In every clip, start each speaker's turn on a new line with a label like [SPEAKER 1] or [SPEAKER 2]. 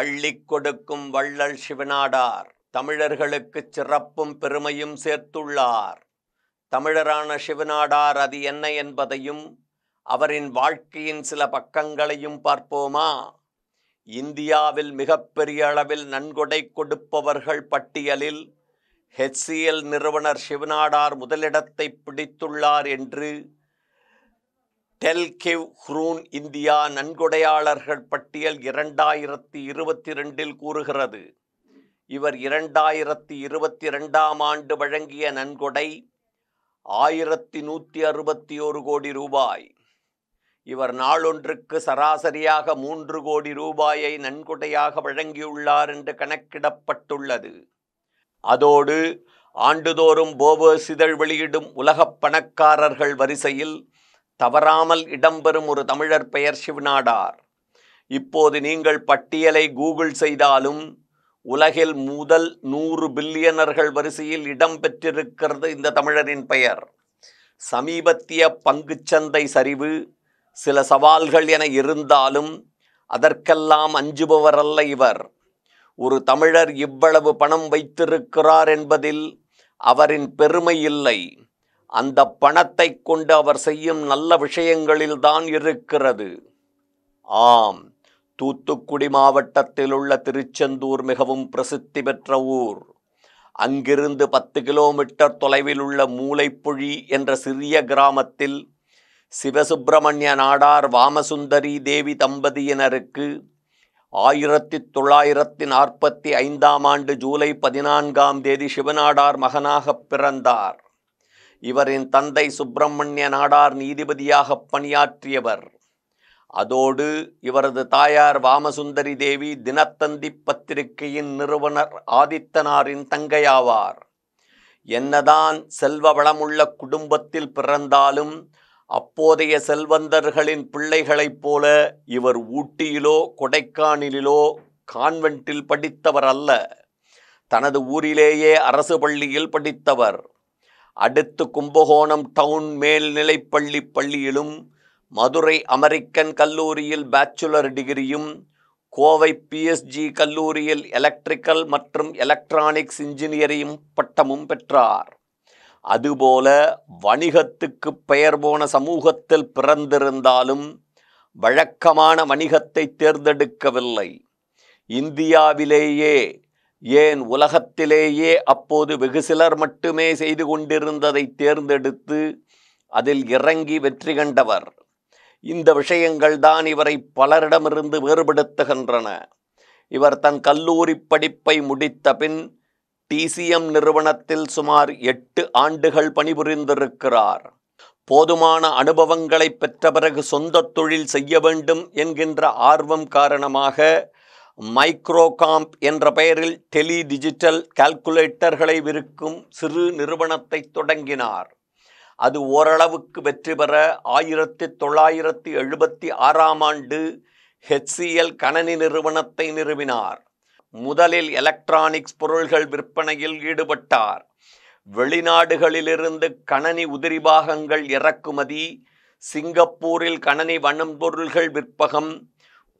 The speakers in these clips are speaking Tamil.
[SPEAKER 1] அள்ளிக் கொடுக்கும் வள்ளல் சிவநாடார் தமிழர்களுக்கு சிறப்பும் பெருமையும் சேர்த்துள்ளார் தமிழரான சிவநாடார் அது என்ன என்பதையும் அவரின் வாழ்க்கையின் சில பக்கங்களையும் பார்ப்போமா இந்தியாவில் மிகப்பெரிய அளவில் நன்கொடை கொடுப்பவர்கள் பட்டியலில் ஹெச்சிஎல் நிறுவனர் சிவநாடார் முதலிடத்தை பிடித்துள்ளார் என்று டெல்கெவ் ஹ்ரூன் இந்தியா நன்கொடையாளர்கள் பட்டியல் இரண்டாயிரத்தி இருபத்தி ரெண்டில் கூறுகிறது இவர் இரண்டாயிரத்தி இருபத்தி ரெண்டாம் ஆண்டு வழங்கிய நன்கொடை ஆயிரத்தி நூற்றி அறுபத்தி ஒரு கோடி ரூபாய் இவர் நாளொன்றுக்கு சராசரியாக மூன்று கோடி ரூபாயை நன்கொடையாக வழங்கியுள்ளார் என்று கணக்கிடப்பட்டுள்ளது அதோடு ஆண்டுதோறும் போபோ இதழ் வெளியிடும் உலகப் பணக்காரர்கள் வரிசையில் தவறாமல் இடம்பெறும் ஒரு தமிழர் பெயர் சிவநாடார் இப்போது நீங்கள் பட்டியலை கூகுள் செய்தாலும் உலகில் முதல் நூறு பில்லியனர்கள் வரிசையில் இடம்பெற்றிருக்கிறது இந்த தமிழரின் பெயர் சமீபத்திய பங்குச்சந்தை சரிவு சில சவால்கள் என இருந்தாலும் அதற்கெல்லாம் அஞ்சுபவரல்ல இவர் ஒரு தமிழர் இவ்வளவு பணம் வைத்திருக்கிறார் என்பதில் அவரின் பெருமை இல்லை அந்த பணத்தை கொண்டு அவர் செய்யும் நல்ல விஷயங்களில்தான் இருக்கிறது ஆம் தூத்துக்குடி மாவட்டத்தில் உள்ள திருச்செந்தூர் மிகவும் பிரசித்தி பெற்ற ஊர் அங்கிருந்து பத்து கிலோமீட்டர் தொலைவில் உள்ள மூளைப்புழி என்ற சிறிய கிராமத்தில் சிவசுப்பிரமணிய நாடார் வாமசுந்தரி தேவி தம்பதியினருக்கு ஆயிரத்தி தொள்ளாயிரத்தி நாற்பத்தி ஐந்தாம் ஆண்டு ஜூலை பதினான்காம் தேதி சிவநாடார் மகனாக பிறந்தார் இவரின் தந்தை சுப்பிரமணிய நாடார் நீதிபதியாக பணியாற்றியவர் அதோடு இவரது தாயார் வாமசுந்தரி தேவி தினத்தந்தி பத்திரிகையின் நிறுவனர் ஆதித்தனாரின் தங்கையாவார் என்னதான் செல்வ வளமுள்ள குடும்பத்தில் பிறந்தாலும் அப்போதைய செல்வந்தர்களின் பிள்ளைகளைப் போல இவர் ஊட்டியிலோ கொடைக்கானலிலோ கான்வென்ட்டில் படித்தவர் அல்ல தனது ஊரிலேயே அரசு பள்ளியில் படித்தவர் அடுத்து கும்பகோணம் டவுன் மேல்நிலைப்பள்ளி பள்ளியிலும் மதுரை அமெரிக்கன் கல்லூரியில் பேச்சுலர் டிகிரியும் கோவை பிஎஸ்ஜி கல்லூரியில் எலக்ட்ரிக்கல் மற்றும் எலக்ட்ரானிக்ஸ் இன்ஜினியரிங் பட்டமும் பெற்றார் அதுபோல வணிகத்துக்கு பெயர் போன சமூகத்தில் பிறந்திருந்தாலும் வழக்கமான வணிகத்தை தேர்ந்தெடுக்கவில்லை இந்தியாவிலேயே ஏன் உலகத்திலேயே அப்போது வெகு சிலர் மட்டுமே செய்து கொண்டிருந்ததை தேர்ந்தெடுத்து அதில் இறங்கி வெற்றி கண்டவர் இந்த விஷயங்கள் தான் இவரை பலரிடமிருந்து வேறுபடுத்துகின்றன இவர் தன் கல்லூரி படிப்பை முடித்த பின் டிசிஎம் நிறுவனத்தில் சுமார் எட்டு ஆண்டுகள் பணிபுரிந்திருக்கிறார் போதுமான அனுபவங்களை பெற்ற பிறகு சொந்த தொழில் செய்ய வேண்டும் என்கின்ற ஆர்வம் காரணமாக மைக்ரோகாம்ப் என்ற பெயரில் டெலி டிஜிட்டல் கால்குலேட்டர்களை விற்கும் சிறு நிறுவனத்தை தொடங்கினார் அது ஓரளவுக்கு வெற்றி பெற ஆயிரத்தி தொள்ளாயிரத்தி எழுபத்தி ஆறாம் ஆண்டு ஹெச்சிஎல் கணனி நிறுவனத்தை நிறுவினார் முதலில் எலக்ட்ரானிக்ஸ் பொருள்கள் விற்பனையில் ஈடுபட்டார் வெளிநாடுகளிலிருந்து கணனி உதிரி பாகங்கள் இறக்குமதி சிங்கப்பூரில் கணனி வனம்பொருள்கள் விற்பகம்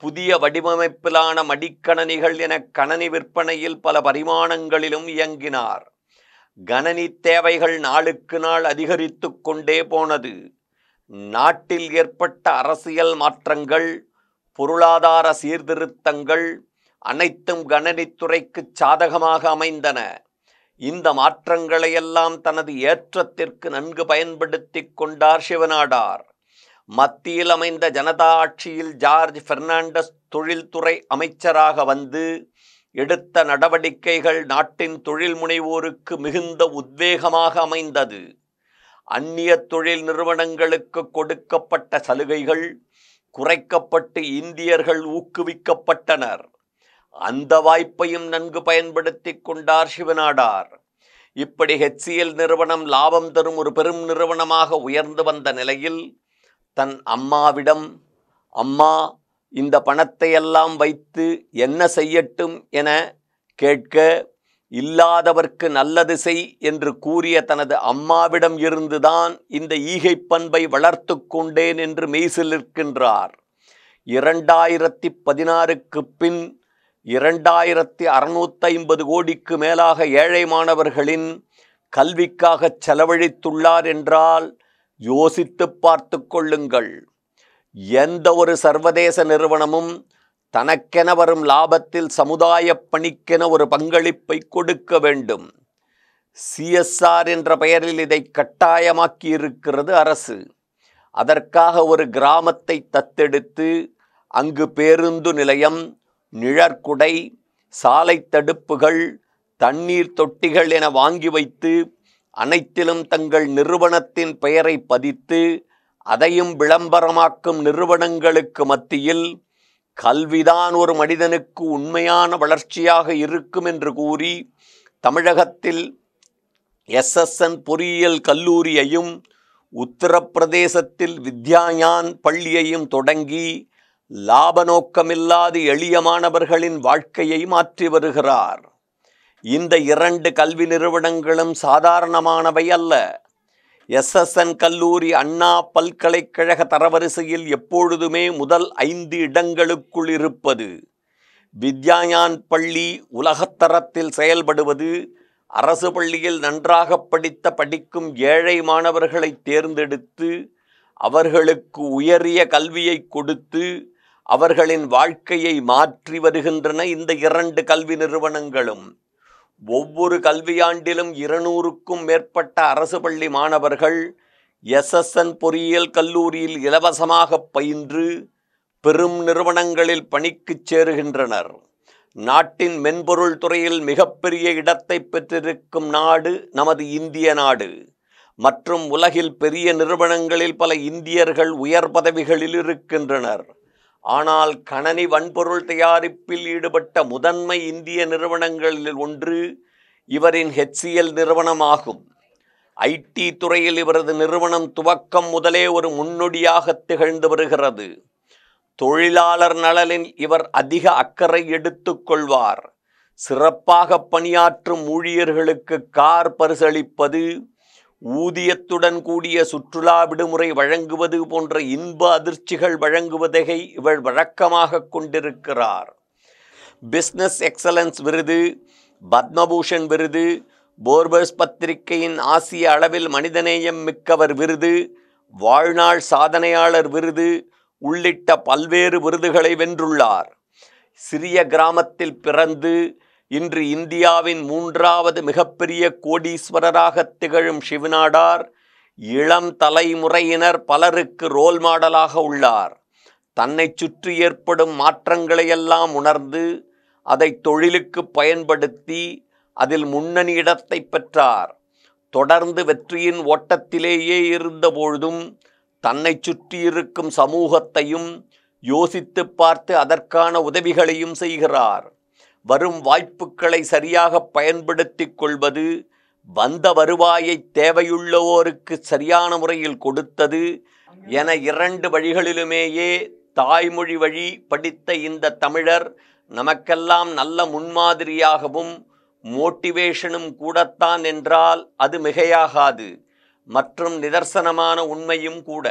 [SPEAKER 1] புதிய வடிவமைப்பிலான மடிக்கணனிகள் என கணனி விற்பனையில் பல பரிமாணங்களிலும் இயங்கினார் கணனி தேவைகள் நாளுக்கு நாள் அதிகரித்து கொண்டே போனது நாட்டில் ஏற்பட்ட அரசியல் மாற்றங்கள் பொருளாதார சீர்திருத்தங்கள் அனைத்தும் கணனித்துறைக்கு சாதகமாக அமைந்தன இந்த மாற்றங்களையெல்லாம் தனது ஏற்றத்திற்கு நன்கு பயன்படுத்தி கொண்டார் சிவநாடார் மத்தியில் அமைந்த ஜனதா ஆட்சியில் ஜார்ஜ் பெர்னாண்டஸ் தொழில்துறை அமைச்சராக வந்து எடுத்த நடவடிக்கைகள் நாட்டின் தொழில் முனைவோருக்கு மிகுந்த உத்வேகமாக அமைந்தது அந்நிய தொழில் நிறுவனங்களுக்கு கொடுக்கப்பட்ட சலுகைகள் குறைக்கப்பட்டு இந்தியர்கள் ஊக்குவிக்கப்பட்டனர் அந்த வாய்ப்பையும் நன்கு பயன்படுத்தி கொண்டார் சிவநாடார் இப்படி ஹெச்சிஎல் நிறுவனம் லாபம் தரும் ஒரு பெரும் நிறுவனமாக உயர்ந்து வந்த நிலையில் தன் அம்மாவிடம் அம்மா இந்த பணத்தை எல்லாம் வைத்து என்ன செய்யட்டும் என கேட்க இல்லாதவர்க்கு நல்லது செய் என்று கூறிய தனது அம்மாவிடம் இருந்துதான் இந்த ஈகை பண்பை வளர்த்து கொண்டேன் என்று மெய்சிலிருக்கின்றார் இரண்டாயிரத்தி பதினாறுக்கு பின் இரண்டாயிரத்தி அறுநூத்தி ஐம்பது கோடிக்கு மேலாக ஏழை மாணவர்களின் கல்விக்காக செலவழித்துள்ளார் என்றால் யோசித்து பார்த்து கொள்ளுங்கள் எந்த ஒரு சர்வதேச நிறுவனமும் தனக்கென வரும் லாபத்தில் சமுதாய பணிக்கென ஒரு பங்களிப்பை கொடுக்க வேண்டும் சிஎஸ்ஆர் என்ற பெயரில் இதை கட்டாயமாக்கி இருக்கிறது அரசு அதற்காக ஒரு கிராமத்தை தத்தெடுத்து அங்கு பேருந்து நிலையம் நிழற்குடை சாலை தடுப்புகள் தண்ணீர் தொட்டிகள் என வாங்கி வைத்து அனைத்திலும் தங்கள் நிறுவனத்தின் பெயரை பதித்து அதையும் விளம்பரமாக்கும் நிறுவனங்களுக்கு மத்தியில் கல்விதான் ஒரு மனிதனுக்கு உண்மையான வளர்ச்சியாக இருக்கும் என்று கூறி தமிழகத்தில் எஸ்எஸ்என் பொறியியல் கல்லூரியையும் உத்தரப்பிரதேசத்தில் வித்யாயான் பள்ளியையும் தொடங்கி லாப நோக்கமில்லாது எளிய மாணவர்களின் வாழ்க்கையை மாற்றி வருகிறார் இந்த இரண்டு கல்வி நிறுவனங்களும் சாதாரணமானவை அல்ல எஸ்எஸ்என் கல்லூரி அண்ணா பல்கலைக்கழக தரவரிசையில் எப்பொழுதுமே முதல் ஐந்து இடங்களுக்குள் இருப்பது வித்யாயான் பள்ளி உலகத்தரத்தில் செயல்படுவது அரசு பள்ளியில் நன்றாக படித்த படிக்கும் ஏழை மாணவர்களை தேர்ந்தெடுத்து அவர்களுக்கு உயரிய கல்வியை கொடுத்து அவர்களின் வாழ்க்கையை மாற்றி வருகின்றன இந்த இரண்டு கல்வி நிறுவனங்களும் ஒவ்வொரு கல்வியாண்டிலும் இருநூறுக்கும் மேற்பட்ட அரசு பள்ளி மாணவர்கள் எஸ்எஸ்என் பொறியியல் கல்லூரியில் இலவசமாக பயின்று பெரும் நிறுவனங்களில் பணிக்குச் சேருகின்றனர் நாட்டின் மென்பொருள் துறையில் மிகப்பெரிய இடத்தை பெற்றிருக்கும் நாடு நமது இந்திய நாடு மற்றும் உலகில் பெரிய நிறுவனங்களில் பல இந்தியர்கள் உயர் பதவிகளில் இருக்கின்றனர் ஆனால் கணனி வன்பொருள் தயாரிப்பில் ஈடுபட்ட முதன்மை இந்திய நிறுவனங்களில் ஒன்று இவரின் ஹெச்சிஎல் நிறுவனமாகும் ஐடி துறையில் இவரது நிறுவனம் துவக்கம் முதலே ஒரு முன்னோடியாக திகழ்ந்து வருகிறது தொழிலாளர் நலனில் இவர் அதிக அக்கறை எடுத்துக்கொள்வார் சிறப்பாக பணியாற்றும் ஊழியர்களுக்கு கார் பரிசளிப்பது ஊதியத்துடன் கூடிய சுற்றுலா விடுமுறை வழங்குவது போன்ற இன்ப அதிர்ச்சிகள் வழங்குவதை இவள் வழக்கமாக கொண்டிருக்கிறார் பிஸ்னஸ் எக்ஸலன்ஸ் விருது பத்மபூஷன் விருது போர்பர்ஸ் பத்திரிகையின் ஆசிய அளவில் மனிதநேயம் மிக்கவர் விருது வாழ்நாள் சாதனையாளர் விருது உள்ளிட்ட பல்வேறு விருதுகளை வென்றுள்ளார் சிறிய கிராமத்தில் பிறந்து இன்று இந்தியாவின் மூன்றாவது மிகப்பெரிய கோடீஸ்வரராக திகழும் சிவநாடார் இளம் தலைமுறையினர் பலருக்கு ரோல் மாடலாக உள்ளார் தன்னை சுற்றி ஏற்படும் மாற்றங்களையெல்லாம் உணர்ந்து அதை தொழிலுக்கு பயன்படுத்தி அதில் முன்னணி இடத்தை பெற்றார் தொடர்ந்து வெற்றியின் ஓட்டத்திலேயே இருந்தபொழுதும் தன்னை சுற்றியிருக்கும் சமூகத்தையும் யோசித்து பார்த்து அதற்கான உதவிகளையும் செய்கிறார் வரும் வாய்ப்புகளை சரியாக பயன்படுத்தி கொள்வது வந்த வருவாயை தேவையுள்ளவோருக்கு சரியான முறையில் கொடுத்தது என இரண்டு வழிகளிலுமேயே தாய்மொழி வழி படித்த இந்த தமிழர் நமக்கெல்லாம் நல்ல முன்மாதிரியாகவும் மோட்டிவேஷனும் கூடத்தான் என்றால் அது மிகையாகாது மற்றும் நிதர்சனமான உண்மையும் கூட